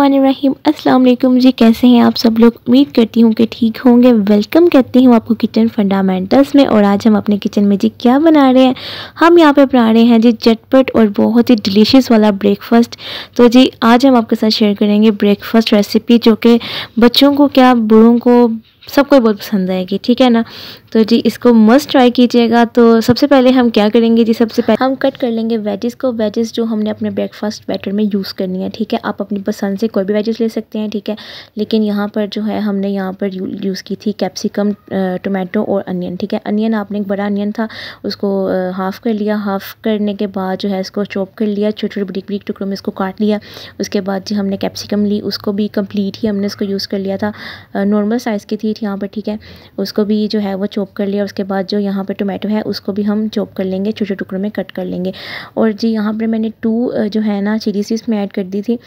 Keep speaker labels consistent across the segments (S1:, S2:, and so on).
S1: रहीम अस्सलाम वालेकुम जी कैसे हैं आप सब लोग उम्मीद करती हूँ कि ठीक होंगे वेलकम करती हूँ आपको किचन फंडामेंटल्स में और आज हम अपने किचन में जी क्या बना रहे हैं हम यहाँ पे बना रहे हैं जी झटपट और बहुत ही डिलीशियस वाला ब्रेकफास्ट तो जी आज हम आपके साथ शेयर करेंगे ब्रेकफास्ट रेसिपी जो कि बच्चों को क्या बूढ़ों को सबको बहुत पसंद आएगी ठीक है ना तो जी इसको मस्ट ट्राई कीजिएगा तो सबसे पहले हम क्या करेंगे जी सबसे पहले हम कट कर लेंगे वेजेस को वेजेस जो हमने अपने ब्रेकफास्ट बैटर में यूज़ करनी है ठीक है आप अपनी पसंद से कोई भी वेजेस ले सकते हैं ठीक है लेकिन यहाँ पर जो है हमने यहाँ पर यूज़ की थी कैप्सिकम टोमेटो और अनियन ठीक है अनियन आपने एक बड़ा अनियन था उसको हाफ़ कर लिया हाफ़ करने के बाद जो है इसको चॉप कर लिया छोटे छोटे बड़ी बड़ी टुकड़ों में इसको काट लिया उसके बाद जी हमने कैप्सिकम ली उसको भी कम्प्लीट ही हमने उसको यूज़ कर लिया था नॉर्मल साइज़ की थी यहाँ पर ठीक है उसको भी जो है वो चॉप कर लिया उसके बाद जो यहाँ पर टोमेटो है उसको भी हम चॉप कर लेंगे छोटे टुकड़ों में कट कर लेंगे और जी यहाँ पर मैंने टू जो है ना चिलीस इसमें ऐड कर दी थी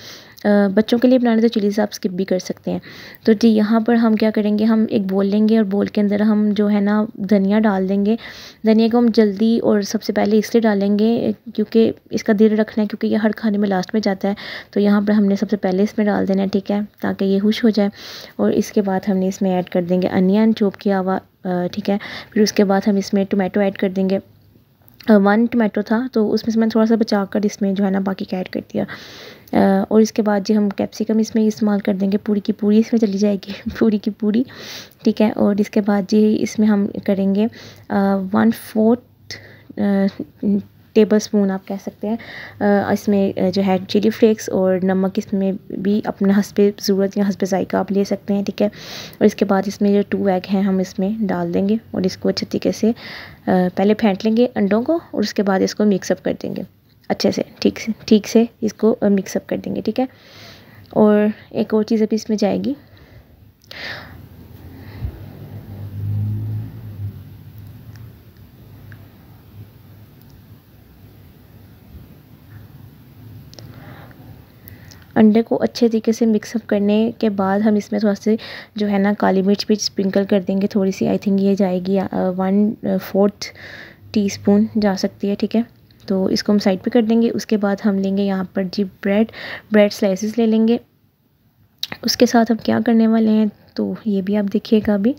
S1: बच्चों के लिए बनाने तो चिलीज़ आप स्किप भी कर सकते हैं तो जी यहाँ पर हम क्या करेंगे हम एक बोल लेंगे और बोल के अंदर हम जो है ना धनिया डाल देंगे धनिया को हम जल्दी और सबसे पहले इसलिए डालेंगे क्योंकि इसका दिल रखना है क्योंकि ये हर खाने में लास्ट में जाता है तो यहाँ पर हमने सबसे पहले इसमें डाल देना है ठीक है ताकि ये खुश हो जाए और इसके बाद हमने इसमें ऐड कर देंगे अनियन चोप किया हुआ ठीक है फिर उसके बाद हम इसमें टोमेटो ऐड कर देंगे वन टमाटो था तो उसमें से मैंने थोड़ा सा बचा कर इसमें जो है ना बाकी का ऐड कर दिया और इसके बाद जी हम कैप्सिकम इसमें इस्तेमाल कर देंगे पूरी की पूरी इसमें चली जाएगी पूरी की पूरी ठीक है और इसके बाद जी इसमें हम करेंगे वन फोर्थ टेबल स्पून आप कह सकते हैं इसमें जो है चिली फ्लेक्स और नमक इसमें भी अपना हंसपे ज़रूरत या हंसपे ज़ायका आप ले सकते हैं ठीक है और इसके बाद इसमें जो टू एग हैं हम इसमें डाल देंगे और इसको अच्छे तरीके से पहले फेंट लेंगे अंडों को और उसके बाद इसको मिक्सअप कर देंगे अच्छे से ठीक से ठीक से इसको मिक्सअप कर देंगे ठीक है और एक और चीज़ अभी इसमें जाएगी अंडे को अच्छे तरीके से मिक्सअप करने के बाद हम इसमें थोड़ा से जो है ना काली मिर्च भी स्प्रिंकल कर देंगे थोड़ी सी आई थिंक ये जाएगी वन फोर्थ स्पून जा सकती है ठीक है तो इसको हम साइड पे कर देंगे उसके बाद हम लेंगे यहाँ पर जी ब्रेड ब्रेड स्लाइसिस ले लेंगे उसके साथ हम क्या करने वाले हैं तो ये भी आप देखिएगा अभी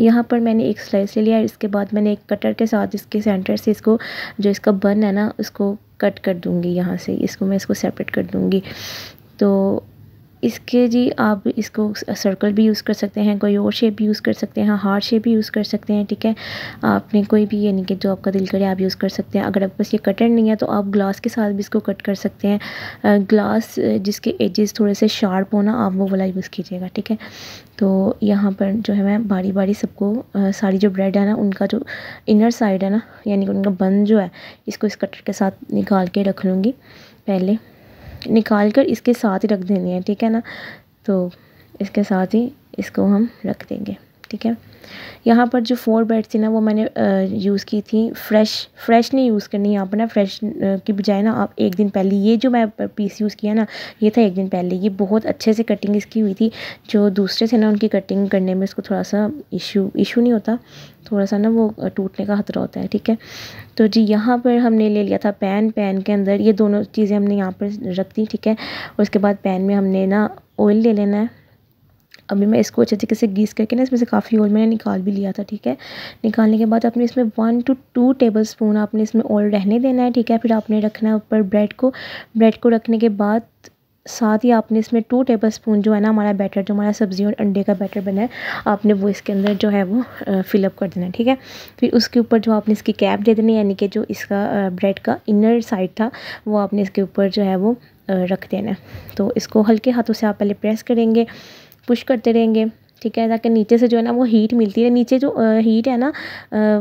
S1: यहाँ पर मैंने एक स्लाइस ले लिया इसके बाद मैंने एक कटर के साथ इसके सेंटर से इसको जो इसका बन है ना उसको कट कर दूँगी यहाँ से इसको मैं इसको सेपरेट कर दूँगी तो इसके जी आप इसको सर्कल भी यूज़ कर सकते हैं कोई और शेप भी यूज़ कर सकते हैं हार्ड शेप भी यूज़ कर सकते हैं ठीक है आपने कोई भी यानी कि जो आपका दिल करे आप यूज़ कर सकते हैं अगर आपके पास ये कटर नहीं है तो आप ग्लास के साथ भी इसको कट कर सकते हैं ग्लास जिसके एजेस थोड़े से शार्प हो ना आप वो वाला यूज़ कीजिएगा ठीक है तो यहाँ पर जो है मैं बारी बारी सबको सारी जो ब्रेड है ना उनका जो इनर साइड है ना यानी कि उनका बन जो है इसको इस कटर के साथ निकाल के रख लूँगी पहले निकाल कर इसके साथ ही रख देनी है ठीक है ना तो इसके साथ ही इसको हम रख देंगे ठीक है यहाँ पर जो फोर बेड थी ना वो मैंने यूज़ की थी फ्रेश फ्रेश नहीं यूज़ करनी यहाँ पर ना फ्रेश की बजाय ना आप एक दिन पहले ये जो मैं पीस यूज़ किया ना ये था एक दिन पहले ये बहुत अच्छे से कटिंग इसकी हुई थी जो दूसरे थे ना उनकी कटिंग करने में इसको थोड़ा सा इशू इशू नहीं होता थोड़ा सा ना वो टूटने का खतरा होता है ठीक है तो जी यहाँ पर हमने ले लिया था पैन पैन के अंदर ये दोनों चीज़ें हमने यहाँ पर रख दी ठीक है उसके बाद पैन में हमने ना ऑयल ले लेना है अभी मैं इसको अच्छे तरीके से गीस करके ना इसमें से काफ़ी ऑयल मैंने निकाल भी लिया था ठीक है निकालने के बाद आपने इसमें one to two tablespoon आपने इसमें ऑयल रहने देना है ठीक है फिर आपने रखना है ऊपर ब्रेड को ब्रेड को रखने के बाद साथ ही आपने इसमें टू टेबल स्पून जो है ना हमारा बैटर जो हमारा सब्ज़ी और अंडे का बैटर बना है आपने वो इसके अंदर जो है वो फिलअप कर देना है ठीक है फिर उसके ऊपर जो आपने इसकी कैप दे देनी यानी कि जो इसका ब्रेड का इनर साइड था वो आपने इसके ऊपर जो है वो रख देना है तो इसको हल्के हाथों से आप पहले प्रेस करेंगे पुश करते रहेंगे ठीक है ताकि नीचे से जो है ना वो हीट मिलती है नीचे जो हीट है ना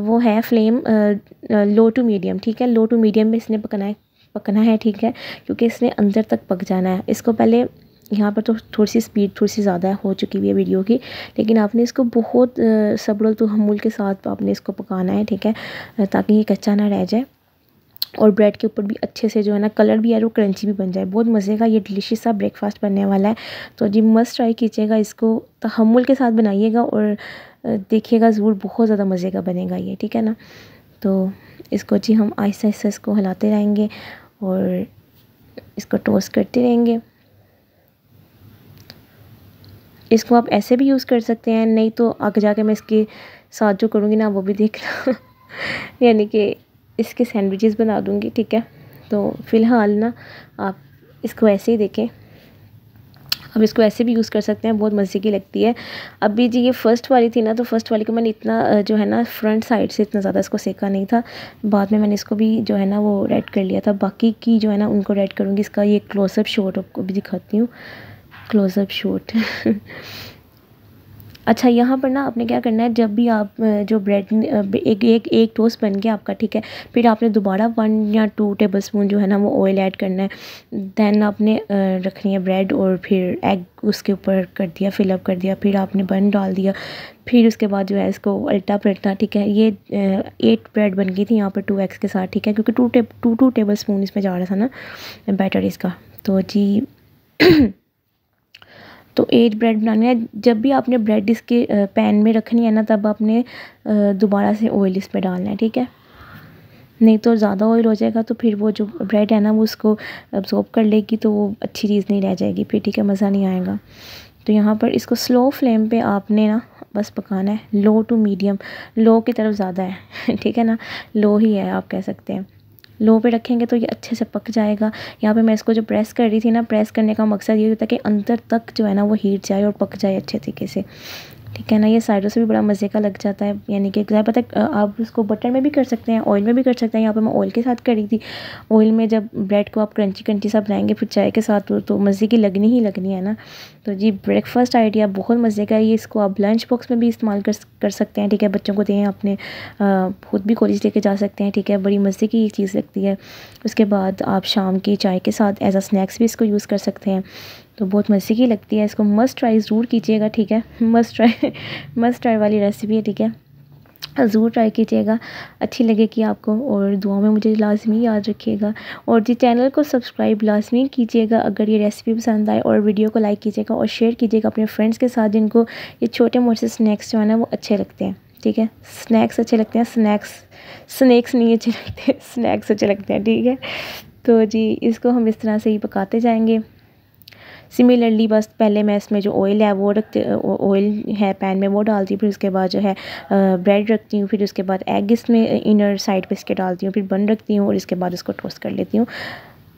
S1: वो है फ्लेम लो टू मीडियम ठीक है लो टू मीडियम में इसने पकना है पकना है ठीक है क्योंकि इसने अंदर तक पक जाना है इसको पहले यहाँ पर तो थोड़ी सी स्पीड थोड़ी सी ज़्यादा हो चुकी हुई है वीडियो की लेकिन आपने इसको बहुत सब्र तहमुल के साथ आपने इसको पकाना है ठीक है ताकि ये कच्चा ना रह जाए और ब्रेड के ऊपर भी अच्छे से जो है ना कलर भी रहा है क्रंची भी बन जाए बहुत मज़े का ये डिलीशियस सा ब्रेकफास्ट बनने वाला है तो जी मस्त ट्राई कीजिएगा इसको तहमुल तो के साथ बनाइएगा और देखिएगा ज़रूर बहुत ज़्यादा मज़े का बनेगा ये ठीक है ना तो इसको जी हम आहिस्ता आहिस्ता इसको हिलाते रहेंगे और इसको टोस्ट करते रहेंगे इसको आप ऐसे भी यूज़ कर सकते हैं नहीं तो आगे जाके मैं इसके साथ जो करूँगी ना वो भी देख यानी कि इसके सैंडविचेस बना दूँगी ठीक है तो फ़िलहाल ना आप इसको ऐसे ही देखें अब इसको ऐसे भी यूज़ कर सकते हैं बहुत मज़े की लगती है अभी जी ये फ़र्स्ट वाली थी ना तो फ़र्स्ट वाली को मैंने इतना जो है ना फ्रंट साइड से इतना ज़्यादा इसको सेका नहीं था बाद में मैंने इसको भी जो है ना वो रेड कर लिया था बाकी की जो है ना उनको रेड करूँगी इसका ये क्लोजअप शॉट आपको भी दिखाती हूँ क्लोजअप शॉट अच्छा यहाँ पर ना आपने क्या करना है जब भी आप जो ब्रेड एक एक एक टोस्ट बन गया आपका ठीक है फिर आपने दोबारा वन या टू टेबल स्पून जो है ना वो ऑयल ऐड करना है दैन आपने रखनी है ब्रेड और फिर एग उसके ऊपर कर दिया फिलअप कर दिया फिर आपने बन डाल दिया फिर उसके बाद जो है इसको उल्टा पलटना ठीक है ये एट ब्रेड बन गई थी यहाँ पर टू एग्स के साथ ठीक है क्योंकि two to two tablespoon इसमें जा रहा था ना बैटर इसका तो जी तो एट ब्रेड बनानी है जब भी आपने ब्रेड इसके पैन में रखनी है ना तब आपने दोबारा से ऑयल इस पर डालना है ठीक है नहीं तो ज़्यादा ऑयल हो जाएगा तो फिर वो जो ब्रेड है ना वो उसको अब्जॉर्ब कर लेगी तो वो अच्छी चीज़ नहीं रह जाएगी फिर ठीक है मज़ा नहीं आएगा तो यहाँ पर इसको स्लो फ्लेम पे आपने ना बस पकाना है लो टू मीडियम लो की तरफ ज़्यादा है ठीक है ना लो ही है आप कह सकते हैं लो पे रखेंगे तो ये अच्छे से पक जाएगा यहाँ पे मैं इसको जो प्रेस कर रही थी ना प्रेस करने का मकसद ये होता है कि अंदर तक जो है ना वो हीट जाए और पक जाए अच्छे तरीके से ठीक है ना ये साइडों से भी बड़ा मज़े का लग जाता है यानी कि ज़्यादा पता आप उसको बटर में भी कर सकते हैं ऑयल में भी कर सकते हैं यहाँ पर मैं ऑयल के साथ करी थी ऑयल में जब ब्रेड को आप क्रंची क्रंची सा बनाएंगे फिर चाय के साथ तो मज़े की लगनी ही लगनी है ना तो जी ब्रेकफास्ट आइडिया बहुत मज़े का है ये इसको आप लंच बॉक्स में भी इस्तेमाल कर कर सकते हैं ठीक है बच्चों को दें अपने खुद भी कॉलेज लेके जा सकते हैं ठीक है बड़ी मज़े की ये चीज़ लगती है उसके बाद आप शाम की चाय के साथ एज आ स्नैक्स भी इसको यूज़ कर सकते हैं तो बहुत मज़े की लगती है इसको मस्ट ट्राई ज़रूर कीजिएगा ठीक है मस्ट ट्राई मस्ट ट्राई वाली रेसिपी है ठीक है ज़रूर ट्राई कीजिएगा अच्छी लगेगी आपको और दुआ में मुझे लाजमी याद रखिएगा और जी चैनल को सब्सक्राइब लाजमी कीजिएगा अगर ये रेसिपी पसंद आए और वीडियो को लाइक कीजिएगा और शेयर कीजिएगा अपने फ्रेंड्स के साथ जिनको ये छोटे मोटे स्नैक्स जो है ना वो अच्छे लगते हैं ठीक है स्नैक्स अच्छे लगते हैं स्नैक्स स्नैक्स नहीं अच्छे लगते स्नैक्स अच्छे लगते हैं ठीक है तो जी इसको हम इस तरह से ही पकाते जाएंगे सिमिलरली बस पहले मैं इसमें जो ऑयल है वो रखते ऑयल है पैन में वो डालती हूँ फिर उसके बाद जो है ब्रेड रखती हूँ फिर उसके बाद एग इसमें इनर साइड पे इसके डालती हूँ फिर बन रखती हूँ और इसके बाद उसको टोस्ट कर लेती हूँ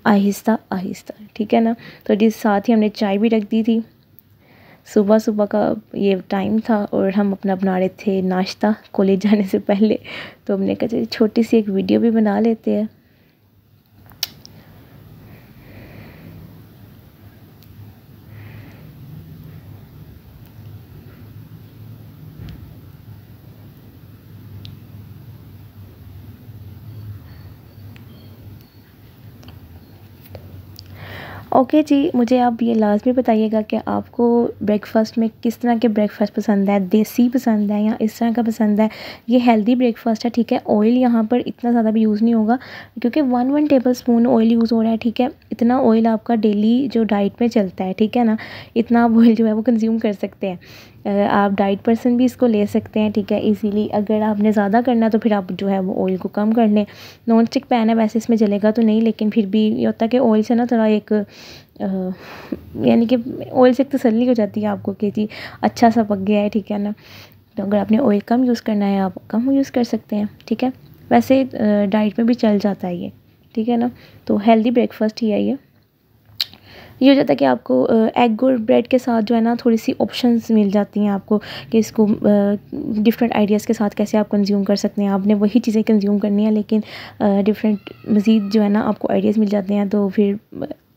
S1: आहिस्ता आहिस्ता ठीक है ना तो जिस साथ ही हमने चाय भी रख दी थी सुबह सुबह का ये टाइम था और हम अपना बना रहे थे नाश्ता कॉलेज जाने से पहले तो हमने कहा छोटी सी एक वीडियो भी बना लेते हैं ओके जी मुझे आप ये लाजमी बताइएगा कि आपको ब्रेकफ़ास्ट में किस तरह के ब्रेकफ़ास्ट पसंद है देसी पसंद है या इस तरह का पसंद है ये हेल्दी ब्रेकफ़ास्ट है ठीक है ऑयल यहाँ पर इतना ज़्यादा भी यूज़ नहीं होगा क्योंकि one one tablespoon oil use हो रहा है ठीक है इतना ऑयल आपका डेली जो डाइट में चलता है ठीक है ना इतना आप ऑयल जो है वो कंज्यूम कर सकते हैं आप डाइट पर्सन भी इसको ले सकते हैं ठीक है इजीली अगर आपने ज़्यादा करना तो फिर आप जो है वो ऑयल को कम कर लें नॉन स्टिक पैन है वैसे इसमें जलेगा तो नहीं लेकिन फिर भी ये होता है कि ऑयल से ना थोड़ा एक यानी कि ऑयल से एक तसली हो जाती है आपको कि जी अच्छा सा पक गया है ठीक है ना तो अगर आपने ऑयल कम यूज़ करना है आप कम यूज़ कर सकते हैं ठीक है वैसे डाइट में भी चल जाता है ये ठीक है ना तो हेल्दी ब्रेकफास्ट ही है ये ये हो जाता है कि आपको एग और ब्रेड के साथ जो है ना थोड़ी सी ऑप्शंस मिल जाती हैं आपको कि इसको डिफरेंट आइडियाज़ के साथ कैसे आप कंज्यूम कर सकते हैं आपने वही चीज़ें कंज्यूम करनी है लेकिन डिफरेंट मज़ीद जो है ना आपको आइडियाज़ मिल जाते हैं तो फिर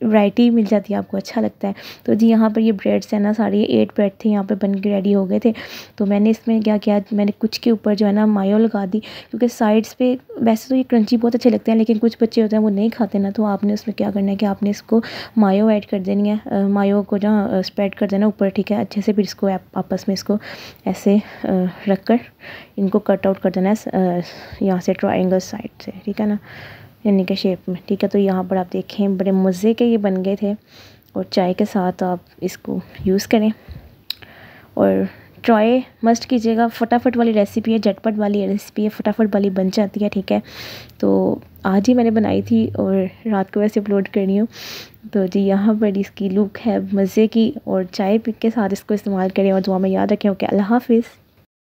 S1: वैरायटी मिल जाती है आपको अच्छा लगता है तो जी यहाँ पर ये ब्रेड्स है ना सारे एट ब्रेड थे यहाँ पे बन के रेडी हो गए थे तो मैंने इसमें क्या किया मैंने कुछ के ऊपर जो है ना मायो लगा दी क्योंकि साइड्स पे वैसे तो ये क्रंची बहुत अच्छे लगते हैं लेकिन कुछ बच्चे होते हैं वो नहीं खाते ना तो आपने उसमें क्या करना है कि आपने इसको मायो ऐड कर देनी है मायो को जो स्प्रेड कर देना ऊपर ठीक है अच्छे से फिर इसको आपस में इसको ऐसे रख कर इनको कट आउट कर देना है यहाँ से ट्राइंगल साइड से ठीक है ना यानी कि शेप में ठीक है तो यहाँ पर आप देखें बड़े मज़े के ये बन गए थे और चाय के साथ आप इसको यूज़ करें और ट्राई मस्ट कीजिएगा फटाफट वाली रेसिपी है झटपट वाली रेसिपी है फटाफट वाली बन जाती है ठीक है तो आज ही मैंने बनाई थी और रात को वैसे अपलोड कर रही हूँ तो जी यहाँ पर इसकी लुक है मज़े की और चाय के साथ इसको इस्तेमाल करें और दुआ में याद रखें ओके अल्लाह हाफिज़